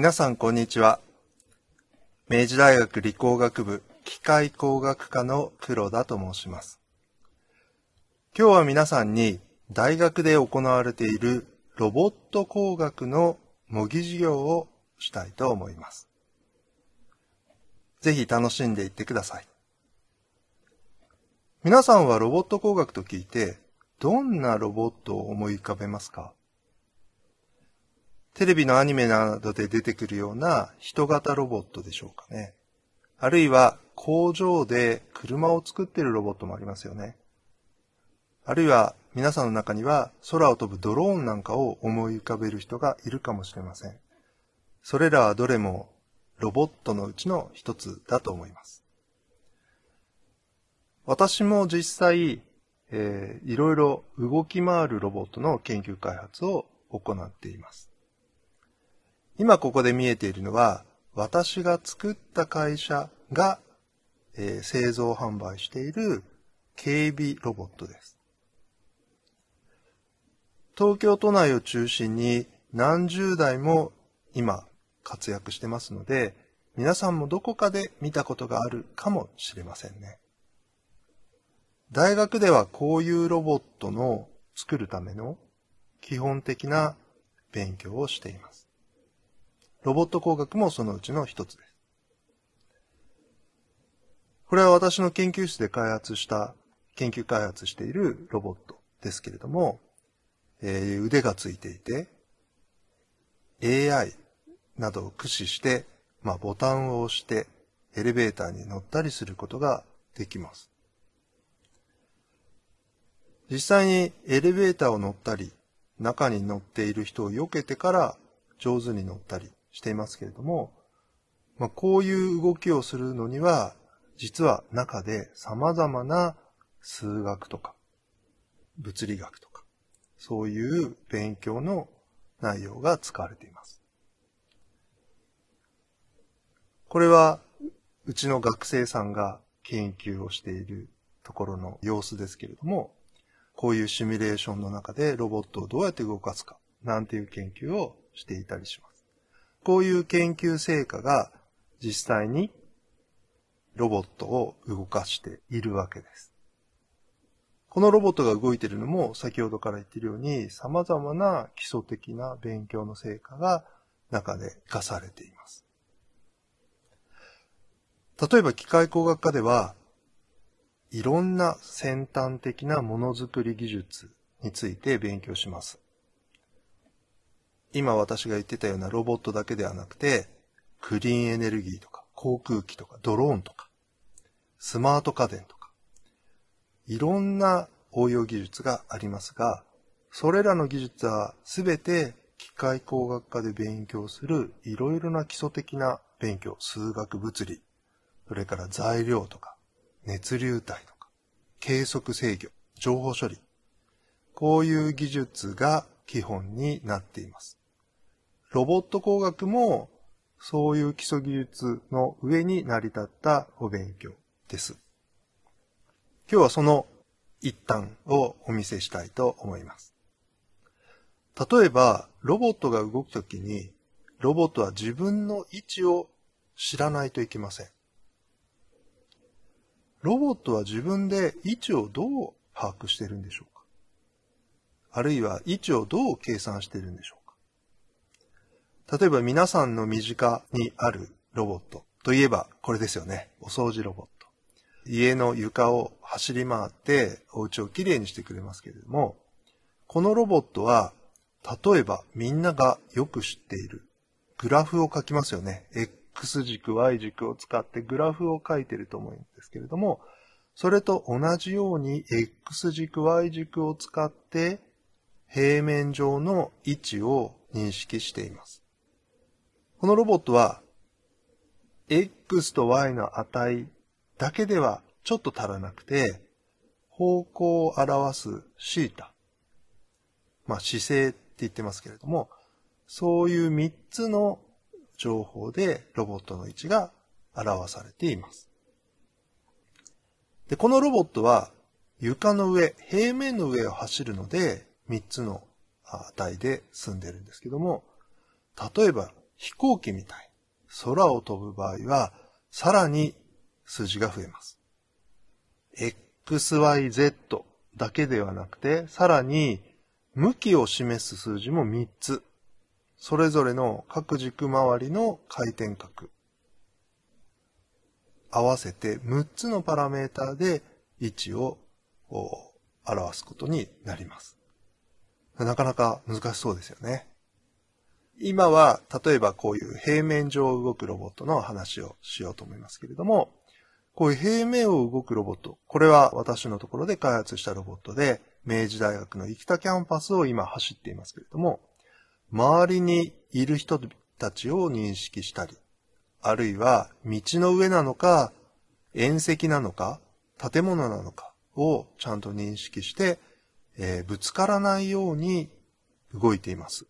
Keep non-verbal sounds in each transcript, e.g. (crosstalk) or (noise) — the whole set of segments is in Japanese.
皆さんこんにちは。明治大学理工学部機械工学科の黒田と申します。今日は皆さんに大学で行われているロボット工学の模擬授業をしたいと思います。ぜひ楽しんでいってください。皆さんはロボット工学と聞いて、どんなロボットを思い浮かべますかテレビのアニメなどで出てくるような人型ロボットでしょうかね。あるいは工場で車を作っているロボットもありますよね。あるいは皆さんの中には空を飛ぶドローンなんかを思い浮かべる人がいるかもしれません。それらはどれもロボットのうちの一つだと思います。私も実際、えー、いろいろ動き回るロボットの研究開発を行っています。今ここで見えているのは、私が作った会社が、えー、製造販売している警備ロボットです。東京都内を中心に何十台も今活躍してますので、皆さんもどこかで見たことがあるかもしれませんね。大学ではこういうロボットの作るための基本的な勉強をしています。ロボット工学もそのうちの一つです。これは私の研究室で開発した、研究開発しているロボットですけれども、えー、腕がついていて、AI などを駆使して、まあ、ボタンを押してエレベーターに乗ったりすることができます。実際にエレベーターを乗ったり、中に乗っている人を避けてから上手に乗ったり、していますけれども、まあ、こういう動きをするのには、実は中で様々な数学とか、物理学とか、そういう勉強の内容が使われています。これは、うちの学生さんが研究をしているところの様子ですけれども、こういうシミュレーションの中でロボットをどうやって動かすか、なんていう研究をしていたりします。こういう研究成果が実際にロボットを動かしているわけです。このロボットが動いているのも先ほどから言っているように様々な基礎的な勉強の成果が中で活かされています。例えば機械工学科ではいろんな先端的なものづくり技術について勉強します。今私が言ってたようなロボットだけではなくて、クリーンエネルギーとか、航空機とか、ドローンとか、スマート家電とか、いろんな応用技術がありますが、それらの技術はすべて機械工学科で勉強するいろいろな基礎的な勉強、数学物理、それから材料とか、熱流体とか、計測制御、情報処理、こういう技術が基本になっています。ロボット工学もそういう基礎技術の上に成り立ったお勉強です。今日はその一端をお見せしたいと思います。例えば、ロボットが動くときに、ロボットは自分の位置を知らないといけません。ロボットは自分で位置をどう把握しているんでしょうかあるいは位置をどう計算しているんでしょう例えば皆さんの身近にあるロボットといえばこれですよね。お掃除ロボット。家の床を走り回ってお家をきれいにしてくれますけれども、このロボットは例えばみんながよく知っているグラフを書きますよね。X 軸、Y 軸を使ってグラフを書いてると思うんですけれども、それと同じように X 軸、Y 軸を使って平面上の位置を認識しています。このロボットは、X と Y の値だけではちょっと足らなくて、方向を表すシータ。まあ、姿勢って言ってますけれども、そういう3つの情報でロボットの位置が表されています。で、このロボットは床の上、平面の上を走るので、3つの値で済んでるんですけども、例えば飛行機みたい空を飛ぶ場合は、さらに数字が増えます。xyz だけではなくて、さらに向きを示す数字も3つ。それぞれの各軸周りの回転角。合わせて6つのパラメータで位置を表すことになります。なかなか難しそうですよね。今は、例えばこういう平面上を動くロボットの話をしようと思いますけれども、こういう平面を動くロボット、これは私のところで開発したロボットで、明治大学の生田キャンパスを今走っていますけれども、周りにいる人たちを認識したり、あるいは道の上なのか、縁石なのか、建物なのかをちゃんと認識して、えー、ぶつからないように動いています。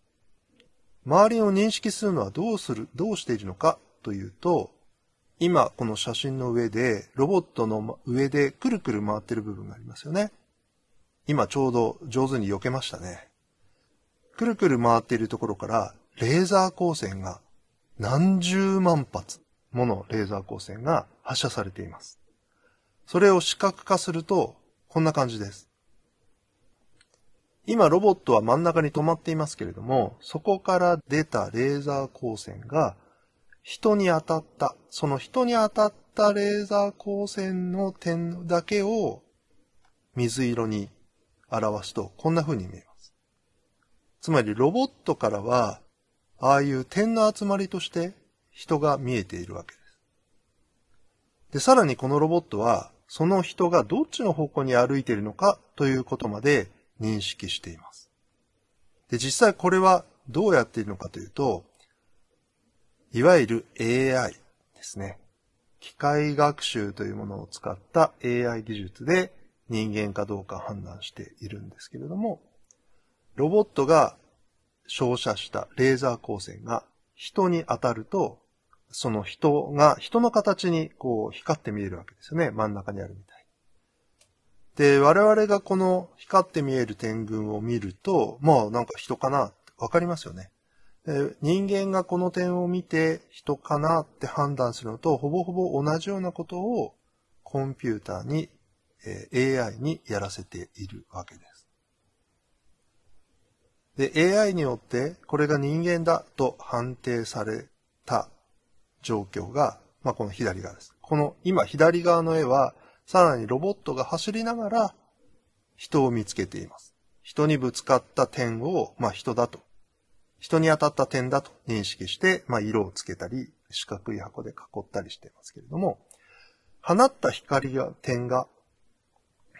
周りを認識するのはどうする、どうしているのかというと、今この写真の上で、ロボットの上でくるくる回ってる部分がありますよね。今ちょうど上手に避けましたね。くるくる回っているところから、レーザー光線が何十万発ものレーザー光線が発射されています。それを視覚化すると、こんな感じです。今ロボットは真ん中に止まっていますけれども、そこから出たレーザー光線が人に当たった、その人に当たったレーザー光線の点だけを水色に表すとこんな風に見えます。つまりロボットからは、ああいう点の集まりとして人が見えているわけです。で、さらにこのロボットは、その人がどっちの方向に歩いているのかということまで認識しています。で、実際これはどうやっているのかというと、いわゆる AI ですね。機械学習というものを使った AI 技術で人間かどうか判断しているんですけれども、ロボットが照射したレーザー光線が人に当たると、その人が人の形にこう光って見えるわけですよね。真ん中にあるみたいな。で、我々がこの光って見える天群を見ると、もうなんか人かなわかりますよね。人間がこの点を見て人かなって判断するのとほぼほぼ同じようなことをコンピューターに、え AI にやらせているわけです。で、AI によってこれが人間だと判定された状況が、まあ、この左側です。この今左側の絵はさらにロボットが走りながら人を見つけています。人にぶつかった点を、まあ、人だと。人に当たった点だと認識して、まあ、色をつけたり、四角い箱で囲ったりしていますけれども、放った光や点が、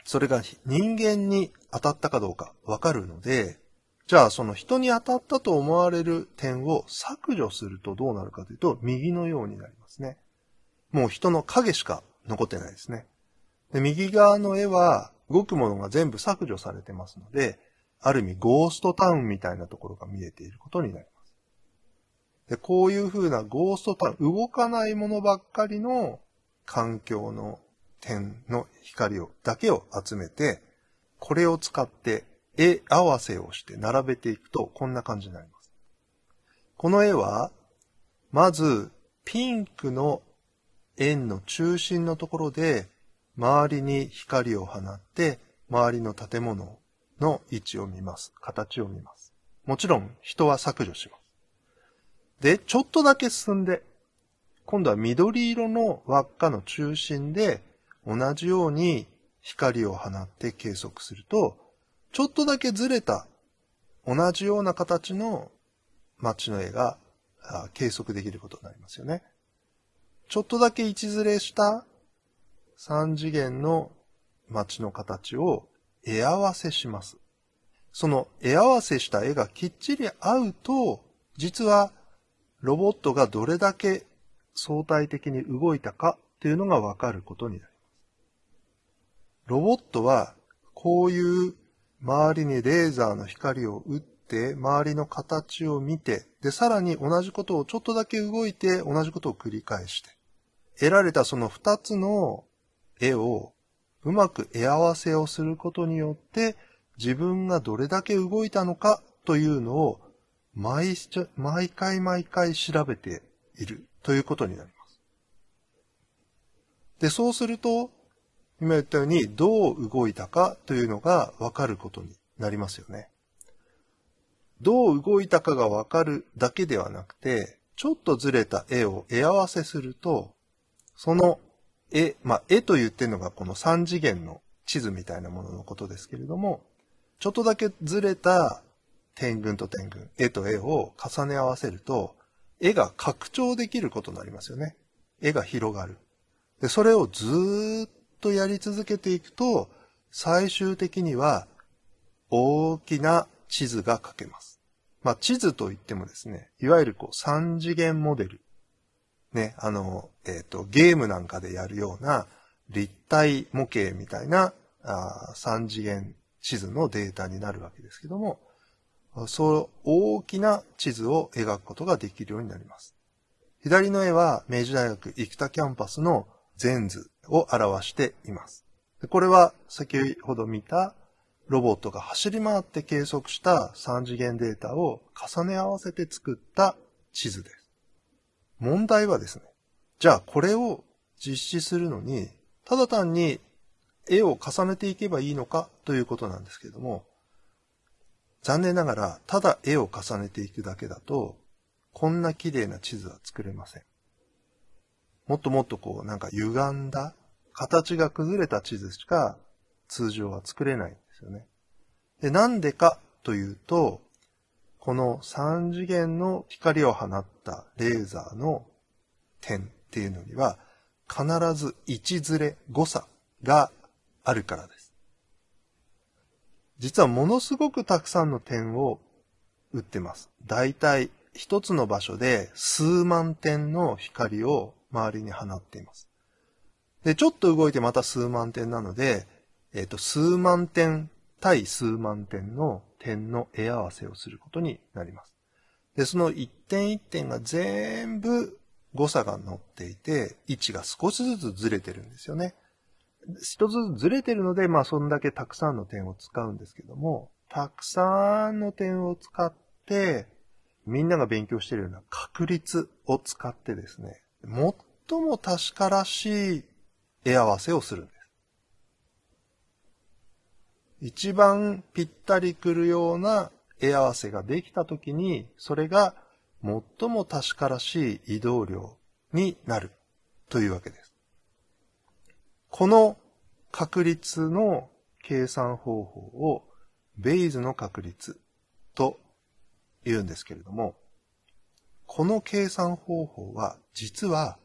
それが人間に当たったかどうかわかるので、じゃあその人に当たったと思われる点を削除するとどうなるかというと、右のようになりますね。もう人の影しか残ってないですね。で、右側の絵は動くものが全部削除されてますので、ある意味ゴーストタウンみたいなところが見えていることになります。で、こういう風なゴーストタウン、動かないものばっかりの環境の点の光を、だけを集めて、これを使って絵合わせをして並べていくとこんな感じになります。この絵は、まずピンクの円の中心のところで周りに光を放って、周りの建物の位置を見ます。形を見ます。もちろん人は削除します。で、ちょっとだけ進んで、今度は緑色の輪っかの中心で同じように光を放って計測すると、ちょっとだけずれた同じような形の街の絵が計測できることになりますよね。ちょっとだけ位置ずれした三次元の街の形を絵合わせします。その絵合わせした絵がきっちり合うと、実はロボットがどれだけ相対的に動いたかっていうのがわかることになります。ロボットはこういう周りにレーザーの光を打って、周りの形を見て、で、さらに同じことをちょっとだけ動いて、同じことを繰り返して、得られたその二つの絵をうまく絵合わせをすることによって自分がどれだけ動いたのかというのを毎毎回毎回調べているということになります。で、そうすると今言ったようにどう動いたかというのがわかることになりますよね。どう動いたかがわかるだけではなくて、ちょっとずれた絵を絵合わせすると、その絵、まあ、絵と言ってるのがこの3次元の地図みたいなもののことですけれども、ちょっとだけずれた点群と点群、絵と絵を重ね合わせると、絵が拡張できることになりますよね。絵が広がる。で、それをずっとやり続けていくと、最終的には大きな地図が描けます。まあ、地図といってもですね、いわゆるこう3次元モデルね、あの、えっ、ー、と、ゲームなんかでやるような立体模型みたいなあ3次元地図のデータになるわけですけども、そう、大きな地図を描くことができるようになります。左の絵は明治大学生田キャンパスの全図を表しています。これは先ほど見たロボットが走り回って計測した3次元データを重ね合わせて作った地図です。問題はですね、じゃあこれを実施するのに、ただ単に絵を重ねていけばいいのかということなんですけれども、残念ながら、ただ絵を重ねていくだけだと、こんな綺麗な地図は作れません。もっともっとこう、なんか歪んだ、形が崩れた地図しか通常は作れないんですよね。で、なんでかというと、この3次元の光を放ったレーザーの点っていうのには、必ず位置ずれ、誤差があるからです。実はものすごくたくさんの点を打ってます。大体一つの場所で数万点の光を周りに放っています。で、ちょっと動いてまた数万点なので、えっ、ー、と、数万点対数万点の点の絵合わせをすることになります。で、その一点一点が全部誤差が載っていて、位置が少しずつずれてるんですよね。一つずつずれてるので、まあそんだけたくさんの点を使うんですけども、たくさんの点を使って、みんなが勉強しているような確率を使ってですね、最も確からしい絵合わせをするん一番ぴったりくるような絵合わせができたときに、それが最も確からしい移動量になるというわけです。この確率の計算方法をベイズの確率と言うんですけれども、この計算方法は実は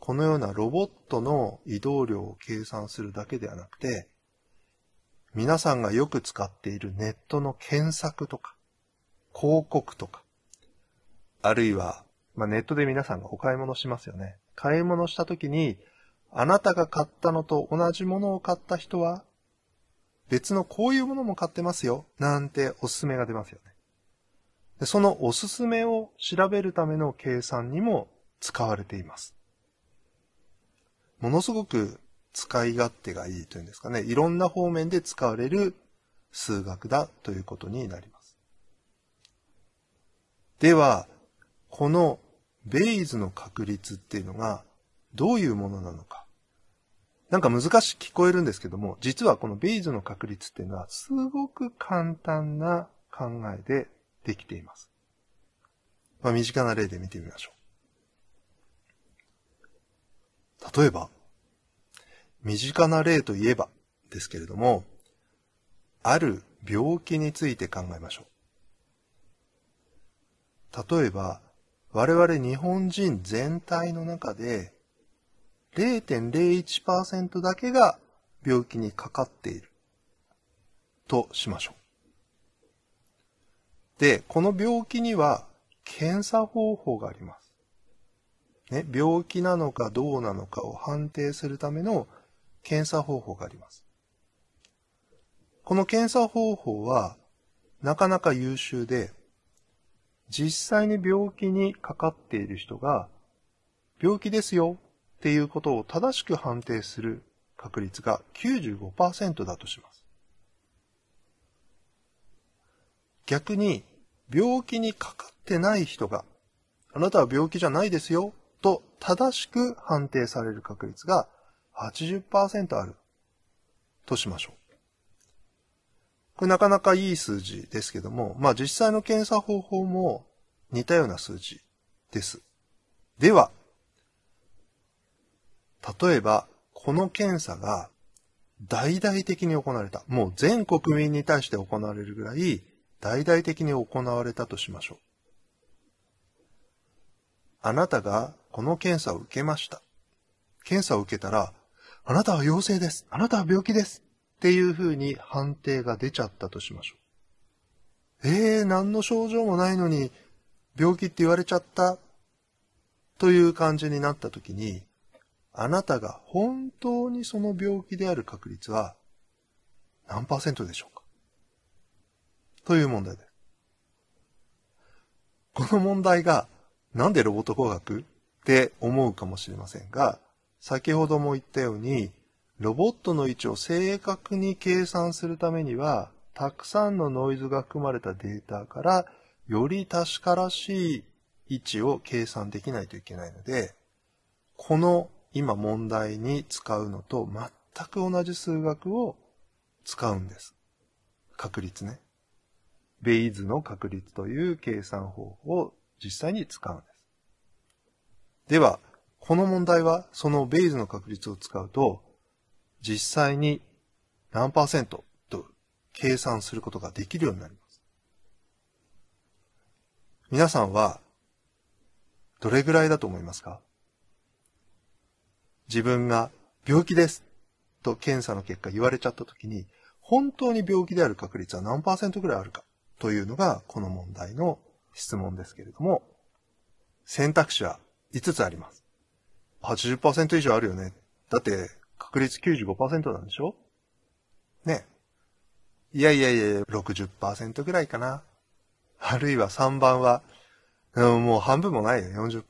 このようなロボットの移動量を計算するだけではなくて、皆さんがよく使っているネットの検索とか、広告とか、あるいは、まあ、ネットで皆さんがお買い物しますよね。買い物した時に、あなたが買ったのと同じものを買った人は、別のこういうものも買ってますよ、なんておすすめが出ますよね。でそのおすすめを調べるための計算にも使われています。ものすごく使い勝手がいいというんですかね、いろんな方面で使われる数学だということになります。では、このベイズの確率っていうのがどういうものなのか。なんか難しく聞こえるんですけども、実はこのベイズの確率っていうのはすごく簡単な考えでできています。まあ、身近な例で見てみましょう。例えば、身近な例といえばですけれども、ある病気について考えましょう。例えば、我々日本人全体の中で0.01%だけが病気にかかっているとしましょう。で、この病気には検査方法があります。ね、病気なのかどうなのかを判定するための検査方法があります。この検査方法はなかなか優秀で、実際に病気にかかっている人が病気ですよっていうことを正しく判定する確率が95%だとします。逆に病気にかかってない人があなたは病気じゃないですよと正しく判定される確率が80%あるとしましょう。これなかなかいい数字ですけども、まあ実際の検査方法も似たような数字です。では、例えばこの検査が大々的に行われた。もう全国民に対して行われるぐらい大々的に行われたとしましょう。あなたがこの検査を受けました。検査を受けたらあなたは陽性です。あなたは病気です。っていう風に判定が出ちゃったとしましょう。えー、何の症状もないのに、病気って言われちゃった。という感じになった時に、あなたが本当にその病気である確率は何パーセントでしょうかという問題です。この問題がなんでロボット工学って思うかもしれませんが、先ほども言ったように、ロボットの位置を正確に計算するためには、たくさんのノイズが含まれたデータから、より確からしい位置を計算できないといけないので、この今問題に使うのと全く同じ数学を使うんです。確率ね。ベイズの確率という計算方法を実際に使うんです。では、この問題はそのベイズの確率を使うと、実際に何パーセントと計算することができるようになります。皆さんはどれぐらいだと思いますか自分が病気ですと検査の結果言われちゃった時に本当に病気である確率は何パーセントぐらいあるかというのがこの問題の質問ですけれども選択肢は5つあります。80%以上あるよね。だって、確率95%なんでしょね。いやいやいや、60%ぐらいかな。あるいは3番は、もう半分もないよ、40%。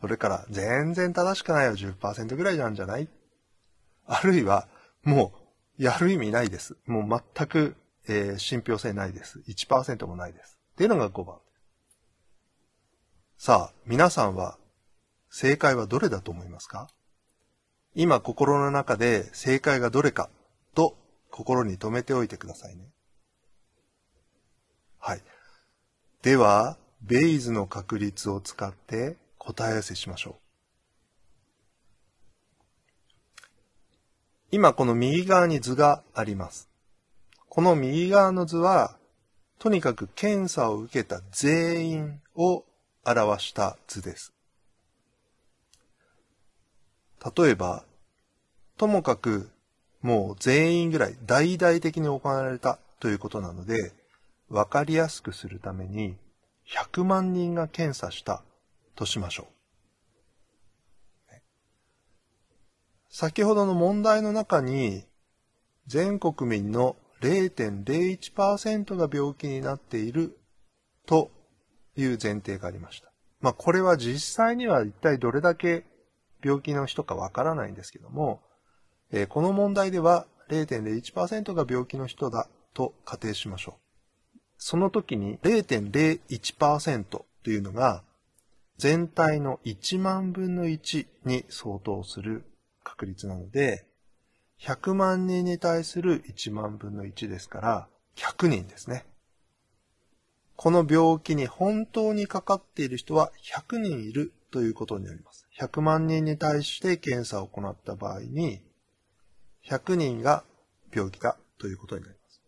それから、全然正しくないよ、10%ぐらいなんじゃないあるいは、もう、やる意味ないです。もう全く、えー、信憑性ないです。1%もないです。っていうのが5番。さあ、皆さんは正解はどれだと思いますか今心の中で正解がどれかと心に留めておいてくださいね。はい。では、ベイズの確率を使って答え合わせしましょう。今この右側に図があります。この右側の図は、とにかく検査を受けた全員を表した図です。例えば、ともかく、もう全員ぐらい大々的に行われたということなので、わかりやすくするために、100万人が検査したとしましょう。先ほどの問題の中に、全国民の0.01%が病気になっているという前提がありました。まあこれは実際には一体どれだけ病気の人かわからないんですけども、えー、この問題では0.01%が病気の人だと仮定しましょう。その時に0.01%というのが全体の1万分の1に相当する確率なので、100万人に対する1万分の1ですから、100人ですね。この病気に本当にかかっている人は100人いるということになります。100万人に対して検査を行った場合に、100人が病気だということになります。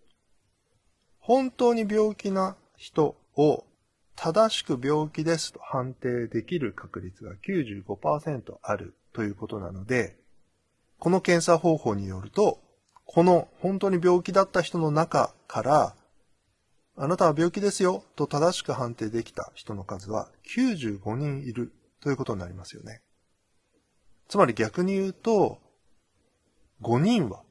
本当に病気な人を正しく病気ですと判定できる確率が95%あるということなので、この検査方法によると、この本当に病気だった人の中から、あなたは病気ですよと正しく判定できた人の数は95人いるということになりますよね。つまり逆に言うと、5人は、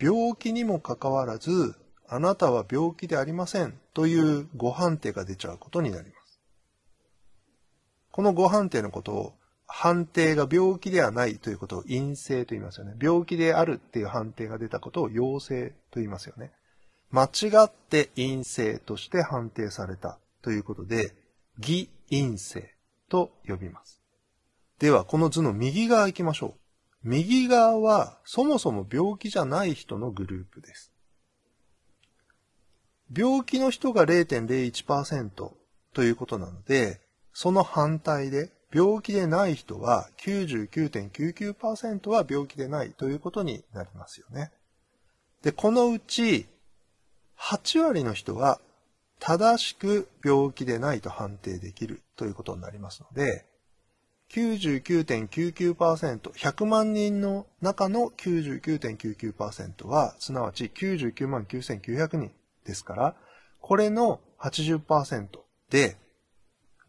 病気にもかかわらず、あなたは病気でありませんというご判定が出ちゃうことになります。このご判定のことを、判定が病気ではないということを陰性と言いますよね。病気であるっていう判定が出たことを陽性と言いますよね。間違って陰性として判定されたということで、偽陰性と呼びます。では、この図の右側行きましょう。右側は、そもそも病気じゃない人のグループです。病気の人が0.01%ということなので、その反対で、病気でない人は99.99%は病気でないということになりますよね。で、このうち8割の人は正しく病気でないと判定できるということになりますので、99.99%、100万人の中の99.99%は、すなわち99万9900人ですから、これの80%で、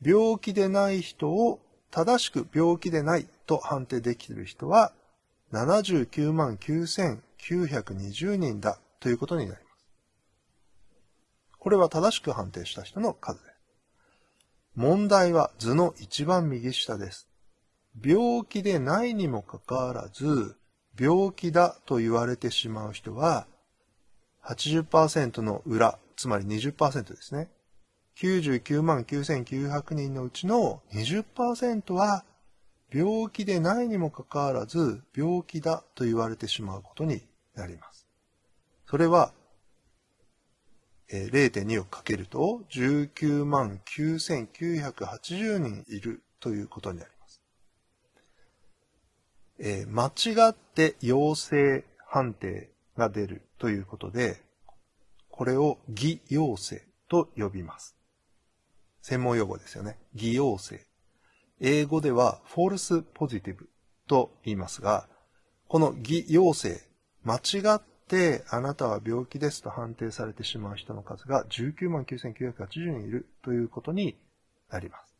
病気でない人を正しく病気でないと判定できている人は、79万9920人だということになります。これは正しく判定した人の数です。問題は図の一番右下です。病気でないにもかかわらず、病気だと言われてしまう人は、80%の裏、つまり20%ですね。99万9900人のうちの20%は、病気でないにもかかわらず、病気だと言われてしまうことになります。それは、0.2をかけると19万9980人いるということになります。えー、間違って陽性判定が出るということで、これを偽陽性と呼びます。専門用語ですよね。偽陽性。英語ではフォルスポジティブと言いますが、この偽陽性、間違って、あなたは病気ですと判定されてしまう人の数が19万9980人いるということになります。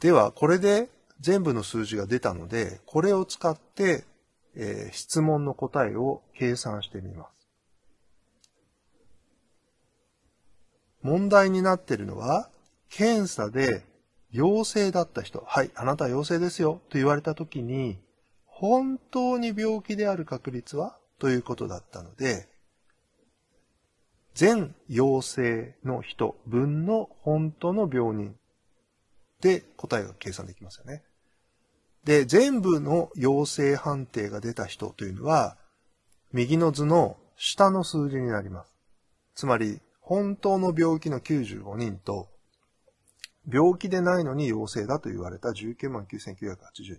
では、これで全部の数字が出たので、これを使って、えー、質問の答えを計算してみます。問題になっているのは、検査で陽性だった人、はい、あなたは陽性ですよと言われたときに、本当に病気である確率はということだったので、全陽性の人分の本当の病人で答えが計算できますよね。で、全部の陽性判定が出た人というのは、右の図の下の数字になります。つまり、本当の病気の95人と、病気でないのに陽性だと言われた19万9980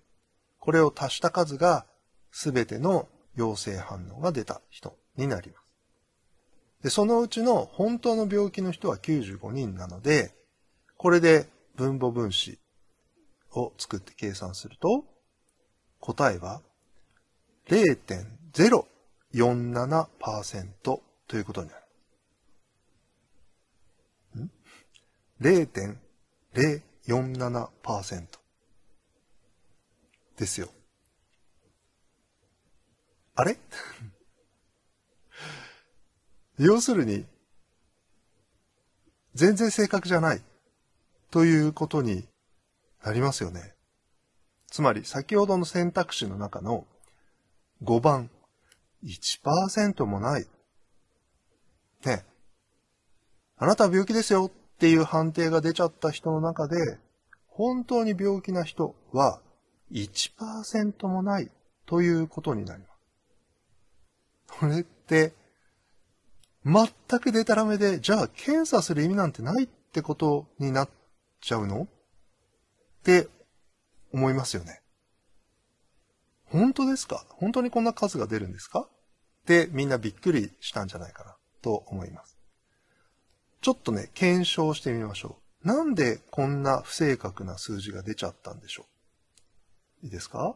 これを足した数が全ての陽性反応が出た人になります。で、そのうちの本当の病気の人は95人なので、これで分母分子を作って計算すると、答えは0.047%ということになる。0.047%ですよ。あれ (laughs) 要するに、全然正確じゃない、ということになりますよね。つまり、先ほどの選択肢の中の5番、1%もない。ね。あなたは病気ですよっていう判定が出ちゃった人の中で、本当に病気な人は1%もないということになります。これって、全くデタラメで、じゃあ検査する意味なんてないってことになっちゃうのって思いますよね。本当ですか本当にこんな数が出るんですかってみんなびっくりしたんじゃないかなと思います。ちょっとね、検証してみましょう。なんでこんな不正確な数字が出ちゃったんでしょういいですか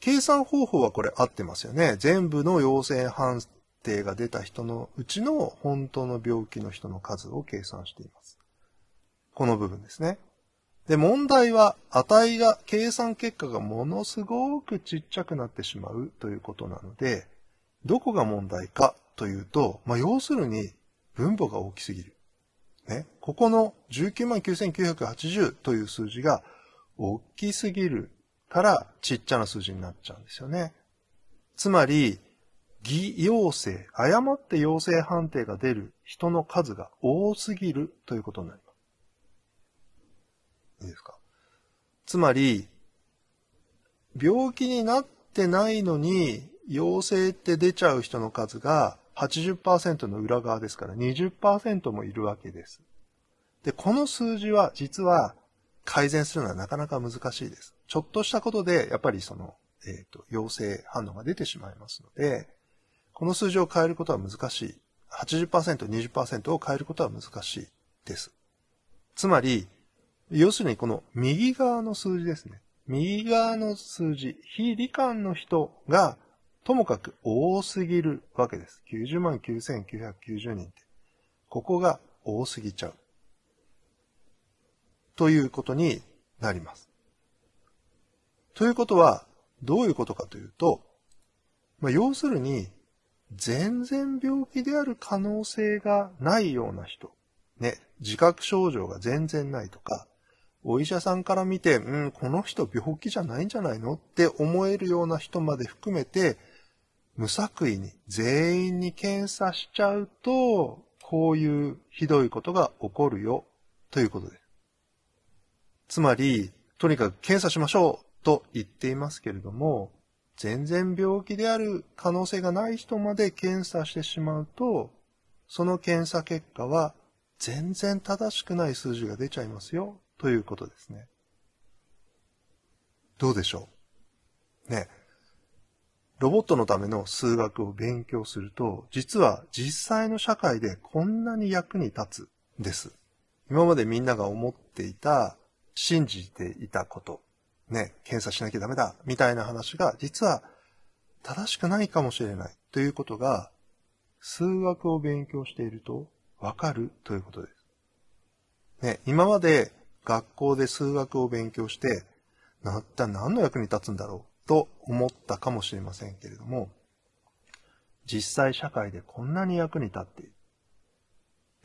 計算方法はこれ合ってますよね。全部の陽性判定が出た人のうちの本当の病気の人の数を計算しています。この部分ですね。で、問題は値が、計算結果がものすごくちっちゃくなってしまうということなので、どこが問題かというと、まあ、要するに分母が大きすぎる。ね。ここの19万9980という数字が大きすぎるからちっちゃな数字になっちゃうんですよね。つまり、偽陽性、誤って陽性判定が出る人の数が多すぎるということになります。いいですかつまり、病気になってないのに陽性って出ちゃう人の数が80%の裏側ですから20%もいるわけです。で、この数字は実は改善するのはなかなか難しいです。ちょっとしたことで、やっぱりその、えっ、ー、と、陽性反応が出てしまいますので、この数字を変えることは難しい。80%、20%を変えることは難しいです。つまり、要するにこの右側の数字ですね。右側の数字、非罹患の人が、ともかく多すぎるわけです。90万9990人って。ここが多すぎちゃう。ということになります。ということは、どういうことかというと、まあ、要するに、全然病気である可能性がないような人、ね、自覚症状が全然ないとか、お医者さんから見て、うん、この人病気じゃないんじゃないのって思えるような人まで含めて、無作為に全員に検査しちゃうと、こういうひどいことが起こるよ、ということです。つまり、とにかく検査しましょうと言っていますけれども、全然病気である可能性がない人まで検査してしまうと、その検査結果は全然正しくない数字が出ちゃいますよ、ということですね。どうでしょうね。ロボットのための数学を勉強すると、実は実際の社会でこんなに役に立つです。今までみんなが思っていた、信じていたことね、検査しなきゃダメだ、みたいな話が、実は正しくないかもしれないということが、数学を勉強しているとわかるということです。ね、今まで学校で数学を勉強して、なった何の役に立つんだろうと思ったかもしれませんけれども、実際社会でこんなに役に立っている。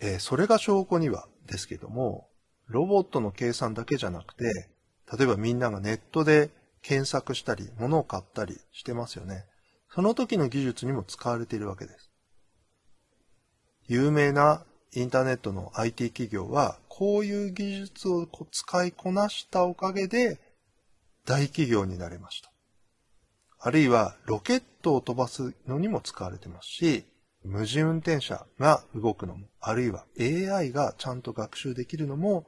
えー、それが証拠にはですけども、ロボットの計算だけじゃなくて、例えばみんながネットで検索したり、物を買ったりしてますよね。その時の技術にも使われているわけです。有名なインターネットの IT 企業は、こういう技術を使いこなしたおかげで、大企業になれました。あるいは、ロケットを飛ばすのにも使われてますし、無人運転車が動くのも、あるいは AI がちゃんと学習できるのも、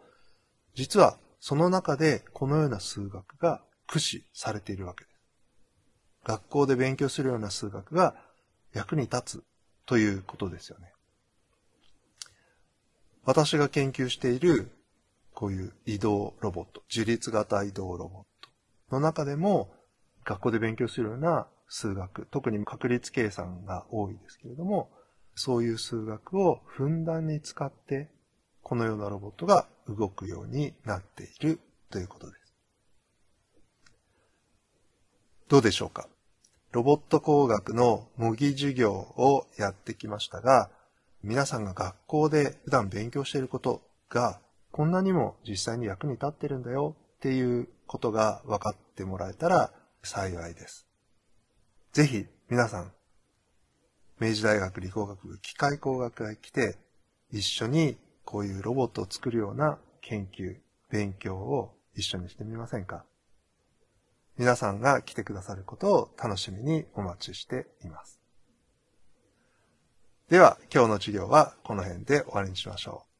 実はその中でこのような数学が駆使されているわけです。学校で勉強するような数学が役に立つということですよね。私が研究しているこういう移動ロボット、自立型移動ロボットの中でも学校で勉強するような数学、特に確率計算が多いですけれども、そういう数学をふんだんに使ってこのようなロボットが動くようになっているということです。どうでしょうかロボット工学の模擬授業をやってきましたが、皆さんが学校で普段勉強していることが、こんなにも実際に役に立ってるんだよっていうことが分かってもらえたら幸いです。ぜひ皆さん、明治大学理工学部機械工学科へ来て、一緒にこういうロボットを作るような研究、勉強を一緒にしてみませんか皆さんが来てくださることを楽しみにお待ちしています。では、今日の授業はこの辺で終わりにしましょう。